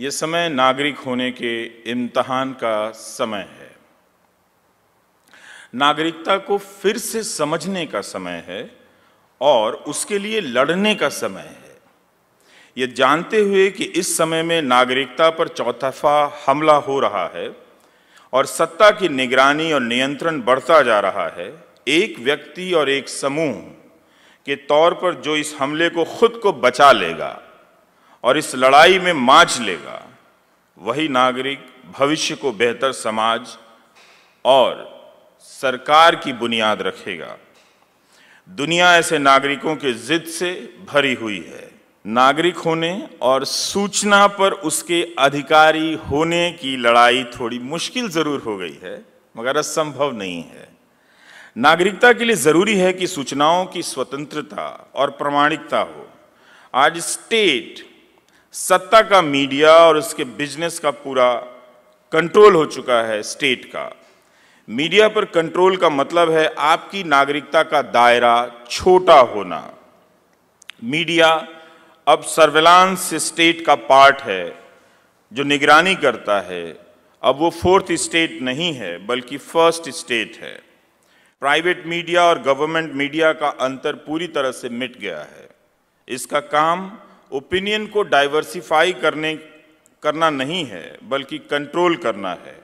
ये समय नागरिक होने के इम्तहान का समय है नागरिकता को फिर से समझने का समय है और उसके लिए लड़ने का समय है ये जानते हुए कि इस समय में नागरिकता पर चौतरफा हमला हो रहा है और सत्ता की निगरानी और नियंत्रण बढ़ता जा रहा है एक व्यक्ति और एक समूह के तौर पर जो इस हमले को खुद को बचा लेगा और इस लड़ाई में माच लेगा वही नागरिक भविष्य को बेहतर समाज और सरकार की बुनियाद रखेगा दुनिया ऐसे नागरिकों के जिद से भरी हुई है नागरिक होने और सूचना पर उसके अधिकारी होने की लड़ाई थोड़ी मुश्किल जरूर हो गई है मगर असंभव नहीं है नागरिकता के लिए जरूरी है कि सूचनाओं की स्वतंत्रता और प्रमाणिकता हो आज स्टेट सत्ता का मीडिया और उसके बिजनेस का पूरा कंट्रोल हो चुका है स्टेट का मीडिया पर कंट्रोल का मतलब है आपकी नागरिकता का दायरा छोटा होना मीडिया अब सर्वेलांस स्टेट का पार्ट है जो निगरानी करता है अब वो फोर्थ स्टेट नहीं है बल्कि फर्स्ट स्टेट है प्राइवेट मीडिया और गवर्नमेंट मीडिया का अंतर पूरी तरह से मिट गया है इसका काम ओपिनियन को डाइवर्सिफाई करने करना नहीं है बल्कि कंट्रोल करना है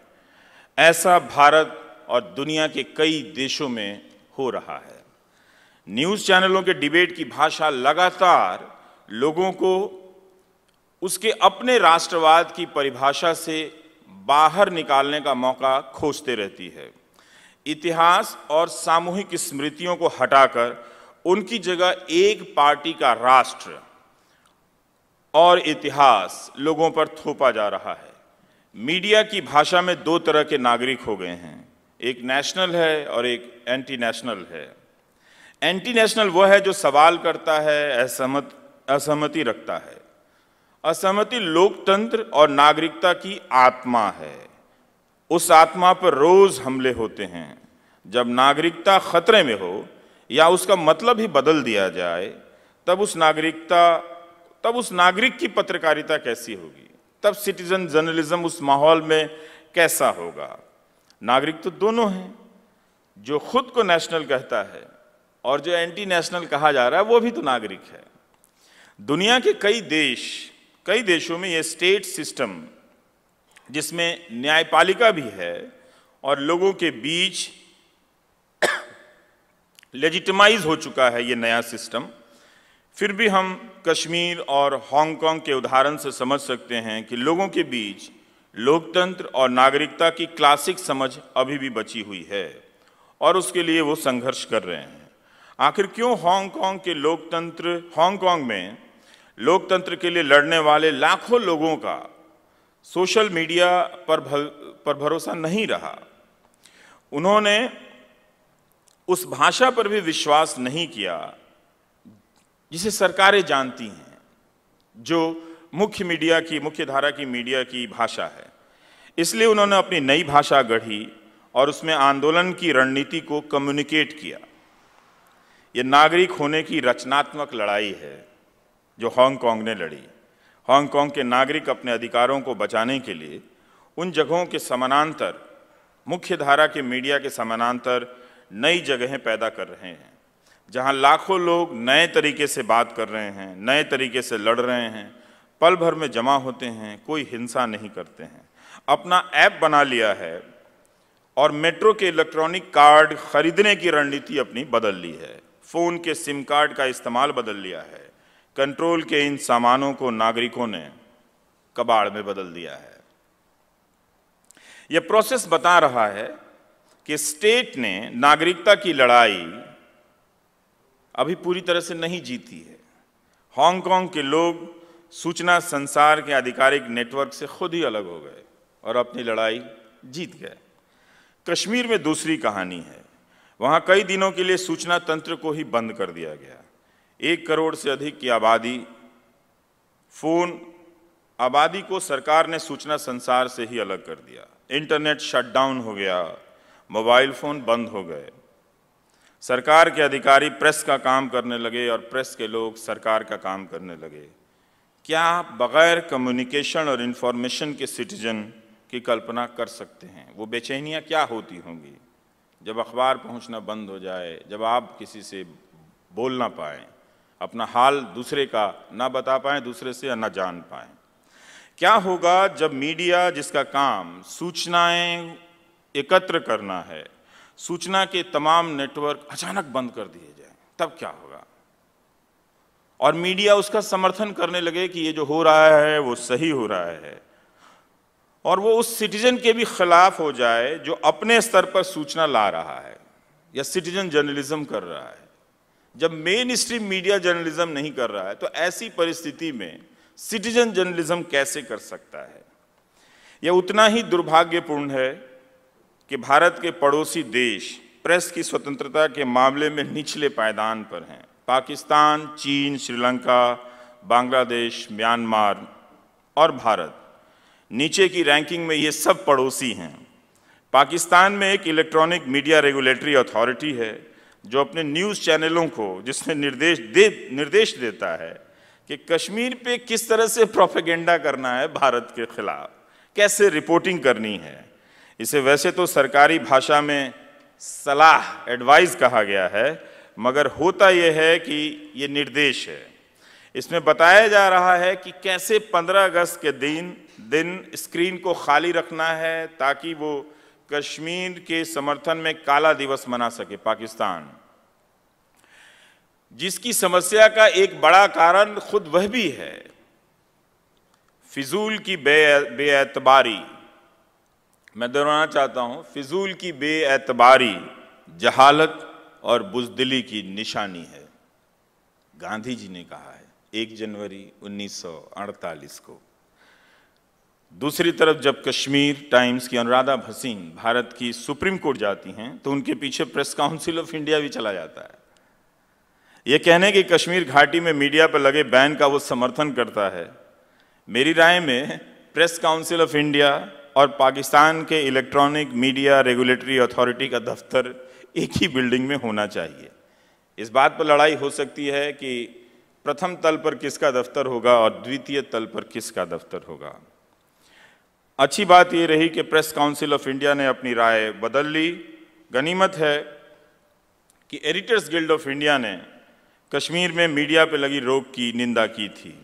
ऐसा भारत और दुनिया के कई देशों में हो रहा है न्यूज़ चैनलों के डिबेट की भाषा लगातार लोगों को उसके अपने राष्ट्रवाद की परिभाषा से बाहर निकालने का मौका खोजते रहती है इतिहास और सामूहिक स्मृतियों को हटाकर उनकी जगह एक पार्टी का राष्ट्र और इतिहास लोगों पर थोपा जा रहा है मीडिया की भाषा में दो तरह के नागरिक हो गए हैं एक नेशनल है और एक एंटी नेशनल है एंटी नेशनल वह है जो सवाल करता है असहमत असहमति रखता है असहमति लोकतंत्र और नागरिकता की आत्मा है उस आत्मा पर रोज हमले होते हैं जब नागरिकता खतरे में हो या उसका मतलब ही बदल दिया जाए तब उस नागरिकता तब उस नागरिक की पत्रकारिता कैसी होगी तब सिटीजन जर्नलिज्म उस माहौल में कैसा होगा नागरिक तो दोनों हैं जो खुद को नेशनल कहता है और जो एंटी नेशनल कहा जा रहा है वो भी तो नागरिक है दुनिया के कई देश कई देशों में ये स्टेट सिस्टम जिसमें न्यायपालिका भी है और लोगों के बीच लेजिटिमाइज हो चुका है ये नया सिस्टम फिर भी हम कश्मीर और हांगकांग के उदाहरण से समझ सकते हैं कि लोगों के बीच लोकतंत्र और नागरिकता की क्लासिक समझ अभी भी बची हुई है और उसके लिए वो संघर्ष कर रहे हैं आखिर क्यों हांगकांग के लोकतंत्र हांगकांग में लोकतंत्र के लिए लड़ने वाले लाखों लोगों का सोशल मीडिया पर पर भरोसा नहीं रहा उन्होंने उस भाषा पर भी विश्वास नहीं किया जिसे सरकारें जानती हैं जो मुख्य मीडिया की मुख्य धारा की मीडिया की भाषा है इसलिए उन्होंने अपनी नई भाषा गढ़ी और उसमें आंदोलन की रणनीति को कम्युनिकेट किया ये नागरिक होने की रचनात्मक लड़ाई है जो हांगकांग ने लड़ी हांगकांग के नागरिक अपने अधिकारों को बचाने के लिए उन जगहों के समानांतर मुख्य धारा के मीडिया के समानांतर नई जगहें पैदा कर रहे हैं जहां लाखों लोग नए तरीके से बात कर रहे हैं नए तरीके से लड़ रहे हैं पल भर में जमा होते हैं कोई हिंसा नहीं करते हैं अपना ऐप बना लिया है और मेट्रो के इलेक्ट्रॉनिक कार्ड खरीदने की रणनीति अपनी बदल ली है फ़ोन के सिम कार्ड का इस्तेमाल बदल लिया है कंट्रोल के इन सामानों को नागरिकों ने कबाड़ में बदल दिया है यह प्रोसेस बता रहा है कि स्टेट ने नागरिकता की लड़ाई अभी पूरी तरह से नहीं जीती है हांगकांग के लोग सूचना संसार के आधिकारिक नेटवर्क से खुद ही अलग हो गए और अपनी लड़ाई जीत गए कश्मीर में दूसरी कहानी है वहाँ कई दिनों के लिए सूचना तंत्र को ही बंद कर दिया गया एक करोड़ से अधिक की आबादी फोन आबादी को सरकार ने सूचना संसार से ही अलग कर दिया इंटरनेट शटडाउन हो गया मोबाइल फ़ोन बंद हो गए सरकार के अधिकारी प्रेस का काम करने लगे और प्रेस के लोग सरकार का काम करने लगे क्या बगैर कम्युनिकेशन और इन्फॉर्मेशन के सिटीजन की कल्पना कर सकते हैं वो बेचैनियाँ क्या होती होंगी जब अखबार पहुंचना बंद हो जाए जब आप किसी से बोल ना पाए अपना हाल दूसरे का ना बता पाएँ दूसरे से या ना जान पाएँ क्या होगा जब मीडिया जिसका काम सूचनाएं एकत्र करना है सूचना के तमाम नेटवर्क अचानक बंद कर दिए जाए तब क्या होगा और मीडिया उसका समर्थन करने लगे कि ये जो हो रहा है वो सही हो रहा है और वो उस सिटीजन के भी खिलाफ हो जाए जो अपने स्तर पर सूचना ला रहा है या सिटीजन जर्नलिज्म कर रहा है जब मेन स्ट्रीम मीडिया जर्नलिज्म नहीं कर रहा है तो ऐसी परिस्थिति में सिटीजन जर्नलिज्म कैसे कर सकता है यह उतना ही दुर्भाग्यपूर्ण है कि भारत के पड़ोसी देश प्रेस की स्वतंत्रता के मामले में निचले पायदान पर हैं पाकिस्तान चीन श्रीलंका बांग्लादेश म्यांमार और भारत नीचे की रैंकिंग में ये सब पड़ोसी हैं पाकिस्तान में एक इलेक्ट्रॉनिक मीडिया रेगुलेटरी अथॉरिटी है जो अपने न्यूज़ चैनलों को जिसमें निर्देश दे निर्देश देता है कि कश्मीर पे किस तरह से प्रोपेगेंडा करना है भारत के खिलाफ कैसे रिपोर्टिंग करनी है इसे वैसे तो सरकारी भाषा में सलाह एडवाइस कहा गया है मगर होता यह है कि ये निर्देश है इसमें बताया जा रहा है कि कैसे 15 अगस्त के दिन दिन स्क्रीन को खाली रखना है ताकि वो कश्मीर के समर्थन में काला दिवस मना सके पाकिस्तान जिसकी समस्या का एक बड़ा कारण खुद वह भी है फिजूल की बे मैं दोहराना चाहता हूँ फिजूल की बेएतबारी जहालत और बुजदिली की निशानी है गांधी जी ने कहा है एक जनवरी 1948 को दूसरी तरफ जब कश्मीर टाइम्स की अनुराधा भसीन भारत की सुप्रीम कोर्ट जाती हैं तो उनके पीछे प्रेस काउंसिल ऑफ इंडिया भी चला जाता है ये कहने कि कश्मीर घाटी में मीडिया पर लगे बैन का वो समर्थन करता है मेरी राय में प्रेस काउंसिल ऑफ इंडिया और पाकिस्तान के इलेक्ट्रॉनिक मीडिया रेगुलेटरी अथॉरिटी का दफ्तर एक ही बिल्डिंग में होना चाहिए इस बात पर लड़ाई हो सकती है कि प्रथम तल पर किसका दफ्तर होगा और द्वितीय तल पर किसका दफ्तर होगा अच्छी बात यह रही कि प्रेस काउंसिल ऑफ इंडिया ने अपनी राय बदल ली गनीमत है कि एडिटर्स गिल्ड ऑफ इंडिया ने कश्मीर में मीडिया पर लगी रोक की निंदा की थी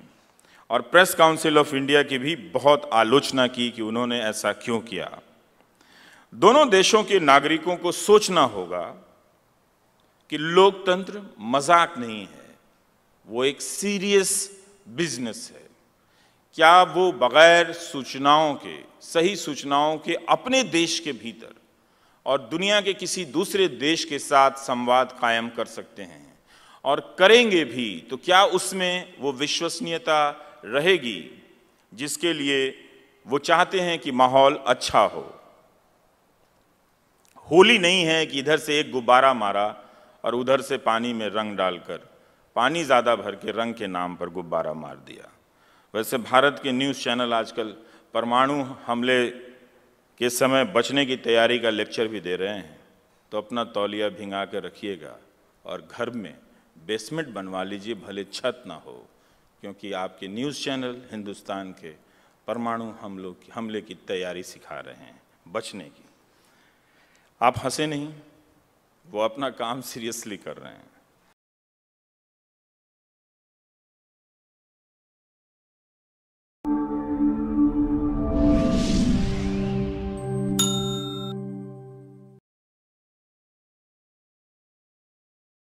और प्रेस काउंसिल ऑफ इंडिया की भी बहुत आलोचना की कि उन्होंने ऐसा क्यों किया दोनों देशों के नागरिकों को सोचना होगा कि लोकतंत्र मजाक नहीं है वो एक सीरियस बिजनेस है क्या वो बगैर सूचनाओं के सही सूचनाओं के अपने देश के भीतर और दुनिया के किसी दूसरे देश के साथ संवाद कायम कर सकते हैं और करेंगे भी तो क्या उसमें वो विश्वसनीयता रहेगी जिसके लिए वो चाहते हैं कि माहौल अच्छा हो होली नहीं है कि इधर से एक गुब्बारा मारा और उधर से पानी में रंग डालकर पानी ज़्यादा भर के रंग के नाम पर गुब्बारा मार दिया वैसे भारत के न्यूज़ चैनल आजकल परमाणु हमले के समय बचने की तैयारी का लेक्चर भी दे रहे हैं तो अपना तौलिया भिंगा कर रखिएगा और घर में बेसमेंट बनवा लीजिए भले छत ना हो क्योंकि आपके न्यूज़ चैनल हिंदुस्तान के परमाणु हमलों की हमले की तैयारी सिखा रहे हैं बचने की आप हंसे नहीं वो अपना काम सीरियसली कर रहे हैं